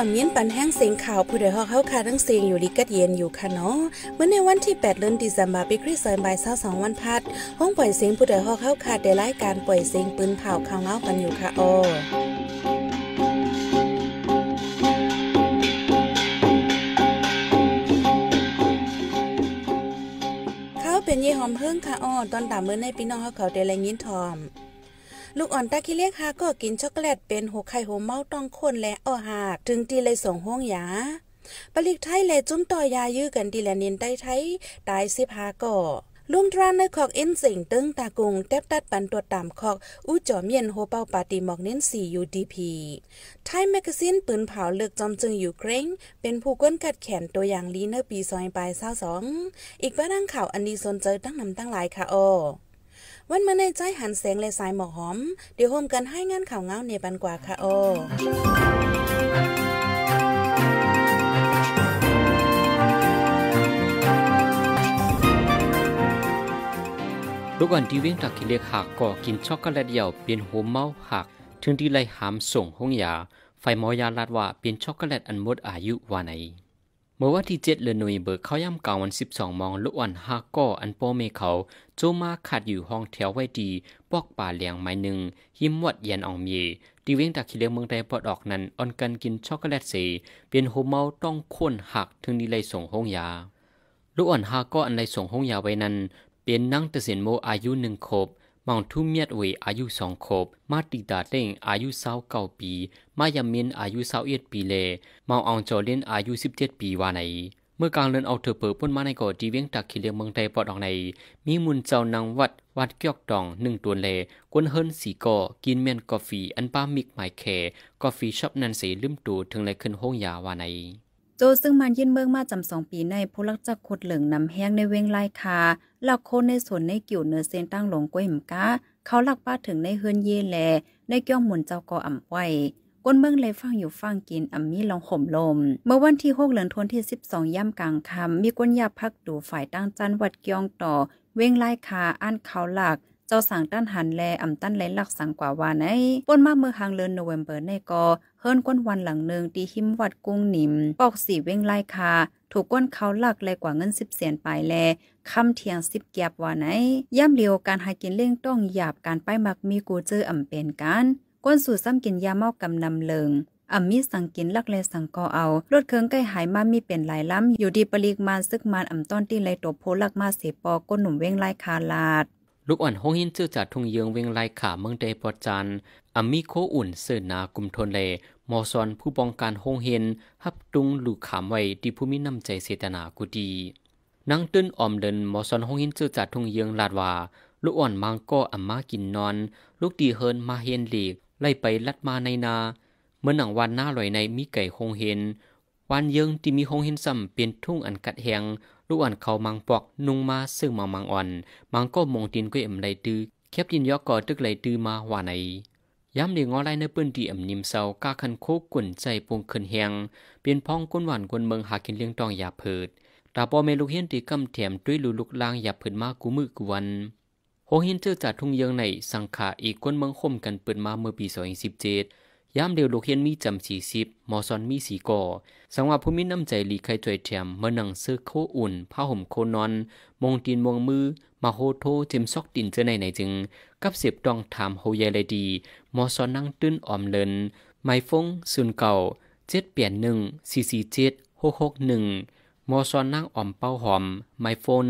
ดอมเย็นปันแห้งเสียงข่าวผู้ใดฮอกเข้าคาทั้งเสียงอยู่ดีกัดเย็นอยู่ค่ะเนาะเมื่อในวันที่8เดือนธันวาคมปีคริสต์ศักราช22วันพัดห้องปล่อยเสียงผู้ใดฮอกเข้าคาได้รายการปล่อยเสียงปืนเผาข่าวเงากันอยู่ค่ะออเป็นยี่หอมเพิ่งค่ะอ้อตอนตามเมื่อในพี่น้องเขาเขาได้แรงยินทอมลูกอ่อนตาขี้เลียงหาก็กินช็อกโกแลตเป็นหัวไข่หัวเมาต้องคนและอ่อหา ถึงตีเลยส่งห้องยาปลิกไทยและจุ้มต่อยายื้อกันดีแลนินไต้ไทยตายสิบหาก่อลุ่มตราในขอกเอ็นสิงตึงตากุงแทบตัดปันตัวตามขอกอู้จ่อเมียนโฮเป้าปาติหมอกเน้นสี่ยูดีพีไทยแมกซินปืนเผาเลือกจอมจึงอยู่เกรงเป็นผู้ก้นกัดแขนตัวอย่างลีเนอร์ปีซอยปลายเศร้าสอง อีกบ้านังข่าวอันดีสนเจอตั้งนำตั้งหลายค่ะโอวันเมื่อในใจหันเสียงเลสายหมอกหอม เดี๋ยวโฮมกันให้งานข่าวเงาในบันกว่าค่ะโอลูกอ่อนที่เว้งตักกิเลกหักก่อกินช็อกโกแลตเดี่ยว เปลี่ยนโหมเมาหัก ถึงที่ไล่หามส่งห้องยา ไฟมอยาลาดว่าเป็นช็อกโกแลตอันหมดอายุว่าไหนเมื่อวันที่เจ็ดเลนุยเบิกเขาย่ำกลางวันสิบสองมองลุอันฮาก้ออันโปเมเขาโจมาขัดอยู่ห้องแถวไว้ดี ปอกป่าเหลียงไม้หนึ่งหิมวัดเย็นอองเมตีเว้งตาคิเลียงเมืองไทยปอดออกนั้นออนกันกินช็อกโกแลตเสเปลี่ยนโฮเมาต้องข้นหักถึงนิเลยส่งห้องยาลุอันฮาก้ออันใลส่งห้องยาไว้นั้นเป็นนั่งตะเสียนโมอายุหนึ่งขบမောင်ထူးမြတ်ဝေအာယုဆောင်ခုပ်မတီတာတိန်အာယုဆาာက်ကောက်ပြီးမယမင်းအာယုဆောက်ရစ်ပြီอလေမောင်အောင်ကျော်လင်ปีว่าไหนเมื่อกลางเดือนเอาเธอเปิดป้นมาในก่อจีเวียงตักขีเลียงเมืองไทยปอดอกในมีมุนเจ้านางวัดวัดเกี้ยกดองหนึ่งตัวเลกวนเฮิรนสีก่อกินเมียนกาแฟอันป้ามิกไมเคกาแฟชอบนันเสีลืมตัวถึงเลยขึ้นห้องยาวาในจซึ่งมันยื่นเมืองมาจำสองปีในผู้ลักจักขดเหลืองนำแห้งในเวงไล่คาหลักโคนในสวนในกิ่วเนื้อเซนตั้งหลงก้วยหมกาเขาหลักป้าถึงในเฮือนเยแล ในเกี้ยวหมุนเจ้ากออ่ำไวก้นเมืองเลยฟังอยู่ฟังกินอ่ำมีลองข่มลม เมื่อวันที่หกเหลืองทวนที่สิบสองย่ำกลางคำมีก้นยาพักดูฝ่ายตั้งจันวัดเกียงต่อเวงไล่คาอ่านเขาหลักเจ้าสั่งต้านหันแล อ่ำตั้นแลหลักสั่งกว่าวานไอ้ป้นมาเมื่อหางเลินโนเวมเบอร์ในกอ เฮิรนก้นวันหลังหนึ่งตีหิมวัดกุ้งหนิมปอกสีเว้งไล่คา ถูกก้นเขาหลักแลกว่าเงินสิบเสียนไปแลคำเทียงสิบเกียบวานไอ้ย่ำเลียวการหากินเล่งต้องหยาบ การป้ายมักมีกูเจออ่ำเป็นกันก้นสูรซ้ำกินยาเมากำนำเลิง อ่ำมีสังกินลักเลสังกอเอารถเคืองใกล้หายมามีเป็นหลายล้ำอยู่ดีปริกมาซึกมานอ่ำต้อนที่ไรตัวโพลักมาเสปอก้นหนุ่มเว้งไล่คาลาดลูกอ่อนห้องหินชื่อจัดทุงเยืองเวงไงลายขาเมืองเดปอจันอามีโคอุ่นเสือนากุมทนเลมอซอนผู้ปองการห้องเห็นฮับตุงลูกขามไว้ดีผู้มีน้ำใจเสตนากุดีนางตื้นออมเดินมอซอนห้องหินชื่อจัดทุงเยืองลาดว่าลูกอ่อนมังก็อามากินนอน ลูกดีเฮินมาเฮนหลีกไล่ไปลัดมาในนา เมื่อหนังวันหน้าลอยในมีไก่คงเห็นวันยึงที่มีหงเหินซ้ำเป็นทุ่งอันกัดแหงลูกอันเขามังปอกนุ่งมาซึ่งมังมังอ่อน มังก็มองดินก็เอ็มไรตือ แคบดินยอกก่อตึกไรตือมาว่าไหนย้ำเดียงอไรในปื้นที่อ่ำนิมเศร้ากาคันโคกกุ่นใจปวงขึ้นแหงเปลี่ยนพองก้นหวานคนเมืองหากินเลี้ยงตองอย่าเพิดตาปอเมลูกเฮียนตีกำแถมด้วยลูลุกลางอย่าเพิดมากกูมือกวันโฮเฮียนเจอจากทุ่งเยืงในสังขาอีกคนเมืองคมกันเปิดมาเมื่อปีสองพันสิบเจ็ดยามเดียวลูกเฮียนมีจำสี่สิบมอซอนมีสีก่อสังว่าผู้มีน้ำใจหลีใครถวยแถมมานังเสื้อโคอุ่นผ้าห่มโคนอน มงตีนมวงมือมาโฮโทเจมซอกดินเจอในไหนจึง กับเสียบดองถามโฮยายเลยดีมอซอนนั่งตื้นอ่อมเลินไม้ฟงซุนเก่าเจ็ดเปลี่ยนหนึ่งสี่สี่เจ็ดหกหกหนึ่งมอซอนนั่งอ่อมเป้าหอม ไมโฟน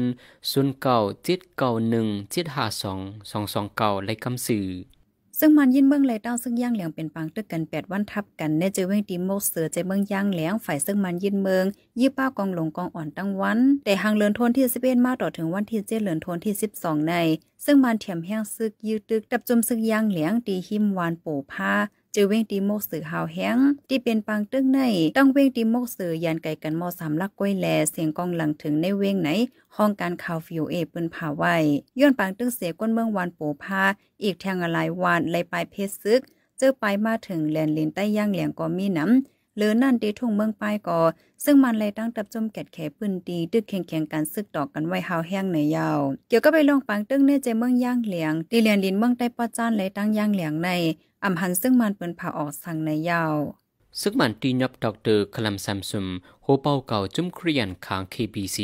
ซุนเก่าเจ็ดเก่าหนึ่งเจ็ดห้าสองสองสองเก่าไรคำสื่อซึ่งมันยินเมืองเลยดาวซึ่งย่างเหลียงเป็นปังตึกกันแปดวันทับกันในเจอเวงตีโมกเสือใจเมืองย่างเหลียงฝ่ายซึ่งมันยินเมือง ยี่ป้ากองหลงกองอ่อนตั้งวัน แต่หางเลือนทนที่สิบเอ็ดมาต่อถึงวันที่เจ็ดเลือนทนที่สิบสองในซึ่งมันเถียมแห้งซึกยืดตึกดับจุมซึ่งย่างเหลียงตีหิมวานโปผ้าจือเว้งตีโมกสือหาวแห้ง ที่เป็นปังตึ้งในต้องเว้งตีโมกสือยันไก่กันมอสามลักก้วยแลเสียงกองหลังถึงในเว้งไหนห้องการข่าวฟิวเอปืนผ่าไว้ย้อนปังตึ้งเสียก้นเมืองวานโปพาอีกแทงอะไรวานไรลปลายเพชรซึกเจอไปมาถึงแลนลินใต้ย่างเหลียงก็มีน้ำหรือนั่นตีทุ่งเมืองป้ายก่อซึ่งมันเลยตั้งตับจมแกดแขปืนตีตึกแข่งแข่งกันซึกตอกกันไว้หาวแห้งในยาวเกี่ยวก็ไปลองปังตึ้งเน่ใจเมืองย่างเหลียงตีเลียนลินเมืองใต้ป้อจ้านเลยตั้งย่างเหลียงในอำหันซึ่งมันเปิ้นผ่าออกสั่งในยาว ซึ่งมันตีนับดอกเตอร์คลัมซัมซุมโฮเป้าเก่าจุ้มเครียนขาง KBC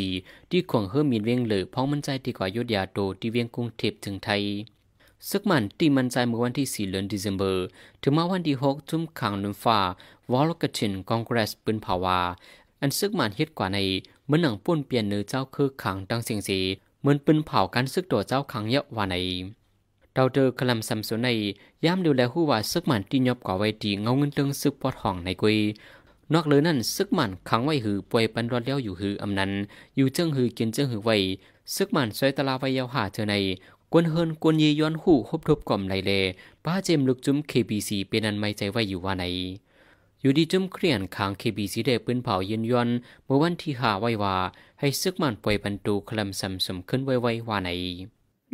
ที่ขวงเฮอมีนเวียงเหลือพ้องมันใจที่ก่อยุดยาโตที่เวียงกรุงเทพถึงไทย ซึกมันตีมันใจเมื่อวันที่4เดือนธันวาคมถึงมาวันที่ 6 จุ้มขางนุนฟ้าวอลกชินคอนเกรสปืนภาวาอันซึกมันเฮ็ดกว่าในเมื่อหนังป้วนเปลี่ยนเนื้อเจ้าคือขังดังเสียงสีเหมือนปืนเผากันซึกตัวเจ้าขังเยอะว่าในดาวเดอร์คลำสัมสนในย้ำดูแลหูว่าซึกมันที่ยบก่อไว้ตีเงาเงินเรื่องซึกปอดห้องในกุยนอกเลยนั่นซึกมันขังไว้หือป่วยปันรอดเลี้ยวอยู่หืออำนั้นอยู่เจิงหือกินเจิงหือไว้ซึกมันซอยตลาไว้ยาวหาเธอใน กวนเฮินกวนยีย้อนหูคบทบกล่อมไหลเลป้าเจมลึกจุ้ม KBC เป็นอันไม่ใจไว้อยู่ว่าไหนอยู่ดีจุ้มเครียนขางเคบีซีได้ปืนเผาเย็นย้อนเมื่อวันที่หาไว้ว่าให้ซึกมันป่วยปันตูคลำสัมสมขึ้นไว้ไว้ว่าไหน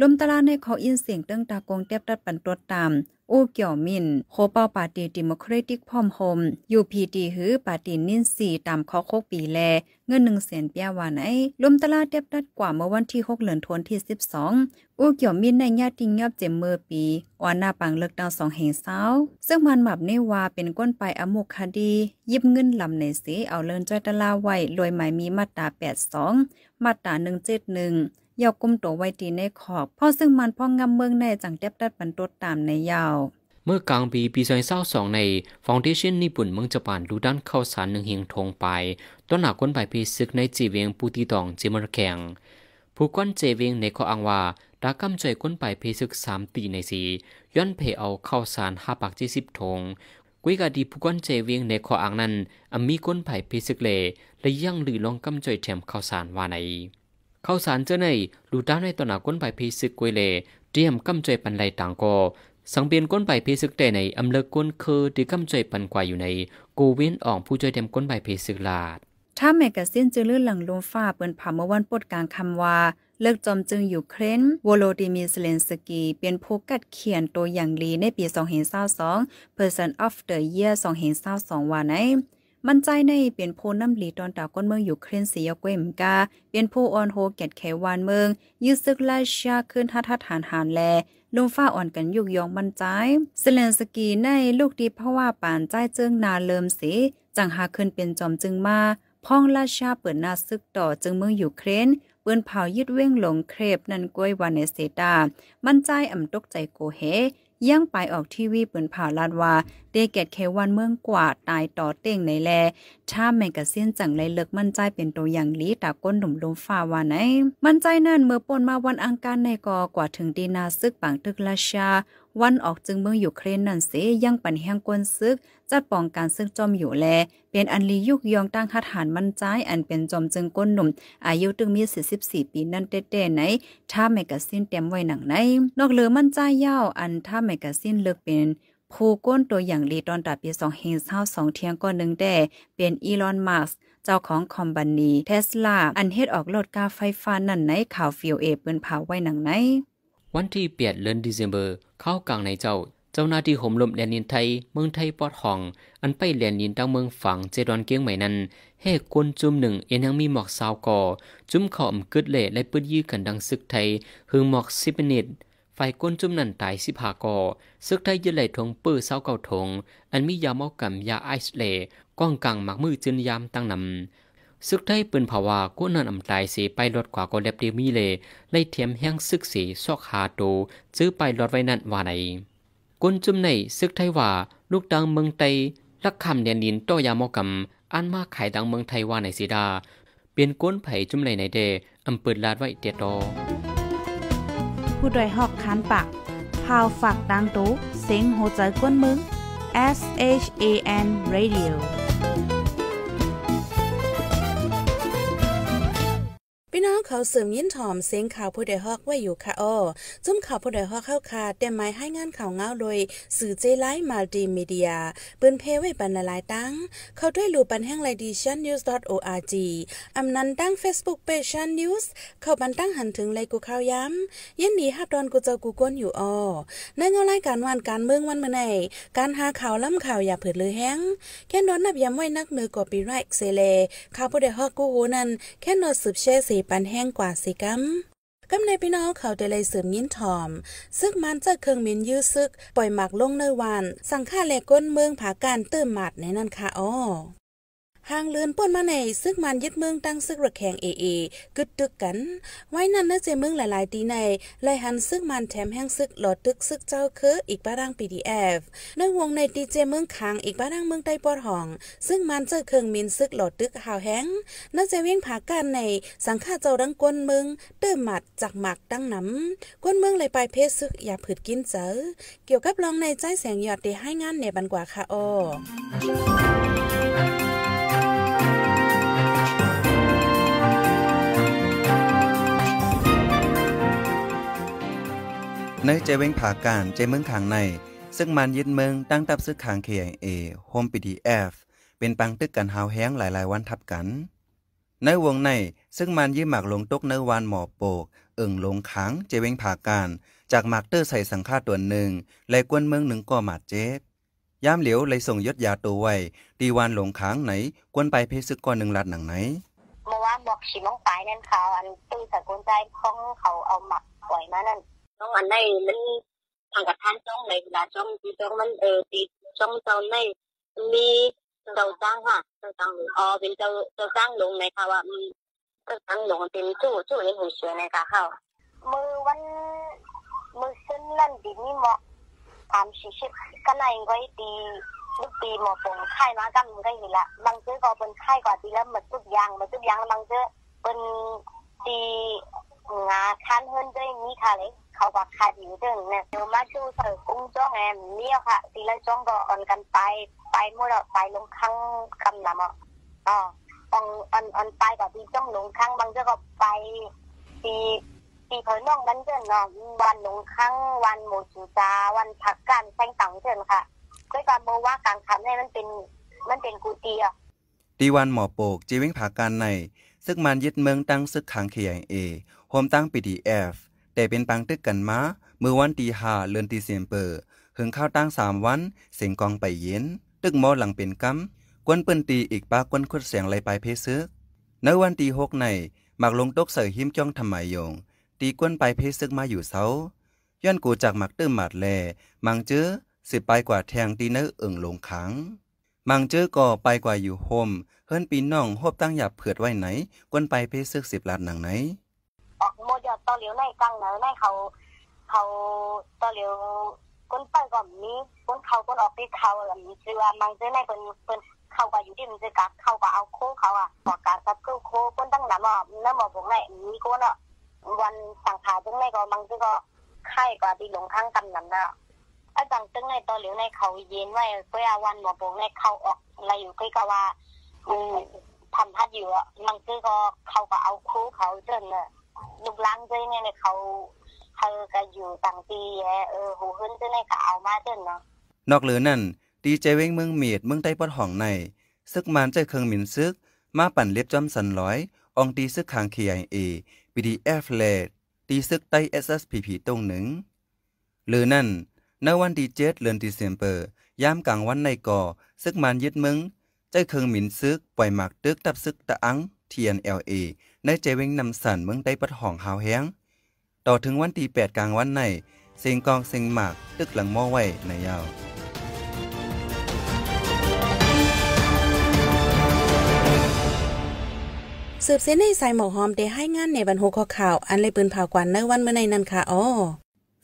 ลมตะลาในขออินเสียงเตั้งตากงเตบตัดปันตัวตามโอเกี่ยวมิน โคเป้าปาตีดิโมครติกพอมโฮมยูพีดีหือปาตีนินสีตามข้อโคกปีแลเงินหนึ่งแสนเปียวานไอลมตะลาเตบตัดกว่าเมื่อวันที่หกเหลือนทวนที่สิบสองโอเกี่ยวมินในญาติงยอบเจมเมอร์ปีอวานาปังเลิกดาวสองแห่งเศร้าซึ่งมันหมับเนวาเป็นก้นไปอโมกคดี ยิบเงินลำในสีเอาเลินจ้อยตะลาไว้รวยหมายมีมาตราแปดสองมาตราหนึ่งเจ็ดหนึ่งยาวกุมตัวไว้ตีในขอบพ่อซึ่งมันพ่องำเมืองในจังแทบดัดบรรทุตามในยาว เมื่อกลางปีปีอ2สองในฟองเดชั่นญี่ปุ่นเมืองจี่ปนดูด้านเข้าสารหนึ่งเฮียงทงไป ต้นหนักคนไปพิซึกในจีเวียงปูตีตองจิมรแข็งผู้ก้นเจเวียงในข้ออังว่าดากำใจก้นไปพิซึกสามตีในสีย้อนเพเอาเข้าสารห้าปักจีสิบทง กุยกาดีผู้ก้นเจเวียงในข้ออังนั้นอมีก้นไผ่พิศึกเล และยั่งหลือลองกำใจแถมเข้าสารว่าในข้าสารเจ้าในลูด้าในตนาก้นไปพีซึกกวยเลเตรียมกำจอยปันไหลต่างก่อสังเบียนก้นไปพีซึกแต่ในอำเลิกก้นคือดีกำจอยปันกว่าอยู่ใน กูเว้นอ่องผู้จอยเต็มก้นไปพีซึกลาด ถ้าแมกซินจือลื่นหลังลมฟ้าเปิดนผ่าเมื่อวันปดกลางคำว่าเลิกจอมจึงอยู่เครนวโลดิมีสเลนสกีเป็นผู้กัดเขียนตัวอย่างลีในปี2022 Person of the Year 2022ว่าไหนมันใจในเปลี่ยนโพน้ำหลีตอนตาก้นเมืองอยู่เครนสียกเวมกา เปลี่ยนโพออนโฮเกตแขวานเมือง ยืดซึกไลชาขึ้นทัทัดานหานแลลมฟ้าอ่อนกันยุกยองมันใจเซเลนสกีในลูกดีเพราะว่าป่านใจเจิงนาเลิมสีจังหาขึ้นเป็นจอมจึงมา พ้องราชาเปิดนาซึกต่อจึงเมืองอยู่เครนปืนเผายึดเว้งหลงเครบนันกล้วยวันเนเซตา มันใจอ่ำตกใจโกเฮยังไปออกทีวีเปินเผาลาดว่าเดเกตเควันเมืองกว่าตายต่อเต่งในแลถ้าแมกกาซีนจังเลยเลิกมั่นใจเป็นตัวอย่างลีตาก้นหนุ่มลมฟ้าว่าไหน มั่นใจนั่นเมื่อปนมาวันอังคารในกอกว่าถึงดีนาซึกปังตึกราชาวันออกจึงเมืองอยู่เครนนั่นเสยังปั่นแห้งกวนซึกจัดป้องการซึกจอมอยู่แลเป็นอันลียุกยองตั้งหัถานมั่นใจ อันเป็นจอมจึงก้นหนุ่มอายุตึงมี 44 ปีนั่นเต้ๆไหน ถ้าแมกกาซินเต็มไว้หนังไหน นอกเหลือมั่นใจยาวอันถ้าแมกกาซินเลือกเป็น ผู้ก้นตัวอย่างลีตอนตัดปี2เฮงเศร้าสองเทียงก้อนหนึ่งแต่เป็นอีลอนมาร์สเจ้าของคอมบันนีเทสลาอันเฮ็ดออกรถกาไฟฟ้านั่นไหนข่าวฟิวเอปืนเผาไว้หนังไหนวันที่เปียดเดือนเดซ ember เข้ากลางในเจ้า เจ้าหน้าที่ห่มลมแดนินไทย เมืองไทยปอดห้อง อันไปแดนินตั้งเมืองฝั่งเจดอนเกียงใหม่นั้นเฮกคนจุ่มหนึ่งเอ็นยังมีหมอกสาวก่อ จุ่มขอมกึดเละและปืนดยื้อกันดังซึกไทยหึงหมอกสิบนิด ฝ่ายก้นจุ่มนั่นตายสิบหากอซึกไทยยืดไหลทงปื้อเสาเก่าทงอันมียาเมากับยาไอซ์เล่ก้องกังหมักมือจึนยามตั้งนำซึกได้ปืนภาวากูนันอำตายสีไปรถกว่าก็เล็บดียมีเลไล่เทียมแห้งซึกเสีซอกหาโตซื้อไปรถไว้นั่นว่าไหนกุนจุมในซึกไทยว่าลูกดังเมืองไตรักคำเนียนดินโตยามอกรมอันมาขายดังเมืองไทยว่าในสีดา เปลี่ยนก้นไผ่จุมในในเด อำเปิดลาดไว้เตียตอผู้ดยหอกคานปากพาวฝากดังตู้เซงโหใจก้นมึง S H A N Radio พี่น้องเขาเสริมยิ้นถอมเสียงข่าวผู้ใดฮอกไว้อยู่ค่ะอ้อจุ่มข่าวผู้ใดฮอกเข้าคาะแต่หมายให้งานข่าวเงาโดยสื่อเจไลท์มัลติมีเดียเปิ้นเพไว้ปันลลายตั้งเขาด้วยรูปันแห่งไลดิชันนิวส์ .org อำนั้นตั้ง Facebook Page ชันนิวส์เข้าบันตั้งหันถึงไลกูข่าวย้ำยันดีฮับดอนกูเจ้ากูก้นอยู่อ้อในเงารายการวันการเมืองวันมื้อไนการหาข่าวล้ำข่าวอย่าเผิดเลยแห้งแค่นอนนับย้ำไว้นักเนือกอปีไรเซเลข่าวผู้ใดฮอกกูโหนั้นแค่นอนสืบแชเสปันแห้งกว่าสิกัมกำในพี่น้องเขาได้เลยเสริมยิ้นถอม ซึกมันจะเครื่องมินยื้อซึก ปล่อยหมักลงเนวัน สังฆาแลก้นเมืองผาการตื้มหมัดในนั่นค่ะอ้อห่างเลือนป้นมาในซึกมันยึดเมืองตั้งซึกระแขงเอเอกึดตึกกัน ไว้นั่นนะเจเมืองหลายๆตีในไล่หันซึกมันแถมแห้งซึกหลอดตึกซึกเจ้าคืออีกบ้าร่าง PDF ในวงในตีเจเมืองคางอีกบ้าร่างเมืองใต้ปอดห้อง ซึ่งมันเจอเครื่องมินซึกหลอดตึกหาวแห้งน่เจเวียงผากันในสังฆาเจ้าดังก้นเมืองเติมหมัดจากหมักตั้งน้ำก้นเมืองเลยไปเพศซึกอย่าผืดกินเจอเกี่ยวกับลองในใจแสงหยอดได้ให้งานในบันกว่าค่ะโอในใจเว้งผาการใจเมืองขางใน ซึ่งมันยึดเมืองตั้งตับซึกขางเขียงเอโฮมปีดีเอฟเป็นปังตึกกันหาวแห้งหลาย ๆ วันทับกัน ในวงในซึ่งมันยืมหมากลงตกเนื้อวันหมอโปกเอิ่งลงขังเจเวงผาการ จากหมากเตอร์ใส่สังฆาตัวหนึ่งเลยกวนเมืองหนึ่งก่อหมาดเจ็ดย่ามเหลียว เลยส่งยศยาตัวไว้ตีวันหลงขังไหน กวนไปเพซึกก้อนหนึ่งลัดหนังไหนเมื่อวานบอกฉีมองไปนั่นเขาอันตื้สะกวนใจพองเขาเอาหมักปล่อยมานั่นต้องอันไหนมันทางกับท่านช่องไหนเวลาช่องที่ช่องมันเออติดช่องเจ้าในมีเจ้าจ้างค่ะเจ้าจ้างหรืออ๋อเป็นเจ้าเจ้าจ้างลงไหมคะว่ามีเจ้าจ้างลงเป็นจู่จู่ในหูเสือในกาเข้ามือวันมือเส้นนั่นดีนี่เหมาะ ตามชีชิบก็ในไว้ดีลูกปีหมอปงไข้มากันมก็เห็นละบางเจอก็เป็นไข้กว่าดีแล้วมันุุอยางมันุุอยางแล้วบางเจอเป็นดีงาคันเฮิรนด้วยนี้ค่ะเลยเขาก็ขาดอยู่ถึงเนี่ยเดี๋ยวมาชูใส่กุ้งจ้องแอมเนี่ยค่ะทีละจ้องก็อ่อนกันไป ไปหมดอ่ะไปลงข้างกำลำอ่ะอ๋ออ่อนอ่อนอ่อนไปกับที่จ้องลงข้างบางเจ้าก็ไปทีตีเผยน้องมันเดินเนาะวันหลงข้างวันหมูสุจาวันผักกันแซงตังเดินค่ะด้ยกาบโมว่าการทำให้มันเป็นมันเป็นกูเตียตีวันหมอโปก จีวิ่งผักการในซึ่งมันยึดเมืองตั้งซึกขังเขียงเอโฮมตั้งปีดีเอฟแต่เป็นปังตึกกันมาเมื่อวันที่ห้าเดือนตีเสียมเปิดหึงข้าวตั้งสามวัน เสียงกองไปเย็น ตึกมอหลังเป็นกัมกวนเปิ้นตีอีกปากวนขุดเสียงไหลไปเพซึกในวันที่หกในหมักลงตกเสยหิมจ้องทำไมยง ตีกวนไปเพซึกมาอยู่เสา ย้อนกูจากหมักตื้มหมาดแล มังเจื้อ สิไปกว่าแทงตีเนื้อเอิ่งลงขัง มังเจื้อก็ไปกว่าอยู่โฮมเฮิรนปีน้องหฮบตั้งหยับเผือดไว้ไหน กวนไปเพซึกสิบลาดหนังไหนออกโมยอดต่อเหลียวในกลางเหนือในเขาเขาต่อเหลียวก้นไปก่อนนี้ก้นเขาก้นออกที่เขาอะไรนี้คือว่ามังเจอในเป็นเป็นเขาก็อยู่ที่มันจะกักเขาก็เอาโคเขา อ่ะปอกกาซับกู้โคก้นตั้งหนามอ่ะน้ำหมอบงในนี้ก้นอ่ะวันสังขารจึงในก็มังเจอก็ไข่ก็ดีหลงข้างกันนั่น่ะอาจารย์ตึงในต่อเหลียวในเขาเย็นไว้เพื่อวันหมอบงในเขาออกอะไรอยู่ก็ก็ว่าอืมทำพัดอยู่อ่ะมังเจอก็เขาก็เอาโคเขาเจนเนี่ยลูกล้างด้วยเนี่ยเขาเขาก็อยู่ต่างปีแเออหูขึ้นด้วยในก็เอามาเด้นเนาะนอกเหลือนั่น ดีใจเว้งเมืองเมียดเมืองใต้ปอดห้องใน ซึกมันใจเครื่องหมิ่นซึก มาปั่นเล็บจอมสันร้อยองตีซึกขางเขียงเอพีดีเอฟเลดตีซึกไต้เอสเอสพีพีตรงหนึ่งหรือนั่นในวันที่เจ็ดเดือนัีวเซมเปอร์ยามกลางวันในก่อ ซึกมันยึดมึงใจเคืองหมิ่นซึกปล่อยหมากตึกตับซึกตะอังเที TNLA ในเจวิงนำสันเมืองได้ปัดห้องหาวแห้ง ต่อถึงวันที่8กลางวันในเสียงกองเสียงหมาก ตึกหลังม้อไว้ในยาว สืบเส้นในสายหมอหอมได้ให้งานในบรรทุข้อข่าวอันเลยปืนผ่ากวันในวันเมื่อในนั้นค่ะอ๋อ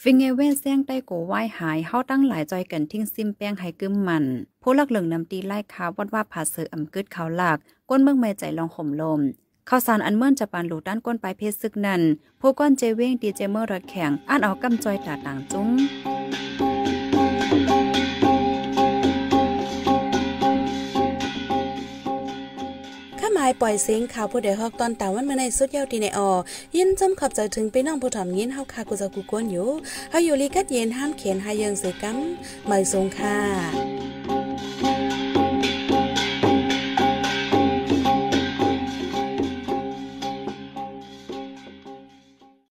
ฟิงเอเวนแซงไต้โกไหวหายเฮาตั้งหลายจอยกันทิ้งซิมแป้งให้กึมมันผู้ลักเหลืองนำตีไล่คาวัดว่าผาเสืออำกึดเขาหลักก้นเมืองเมใจลองข่มลมข้าวสารอันเมื่อนจะปานหลูด้านก้นปลายเพศซึกนั่นผู้ก้อนเจเว้งดีเจเมอร์รถแข็งอ่านออกกำจอยตาต่างจุ้งหมายปล่อยเสียงข่าวผู้ใดฮอกตอนตาวันเมื่อในสุดเยาวตีในออ ยินจมขอบใจถึงไปน้องผู้ถ่อมยินเฮาคากุจะกุกวนอยู่เฮาอยู่ลีกัดเย็นห้ามเขียนหาเยิงเสกัมไม่ทสงค่า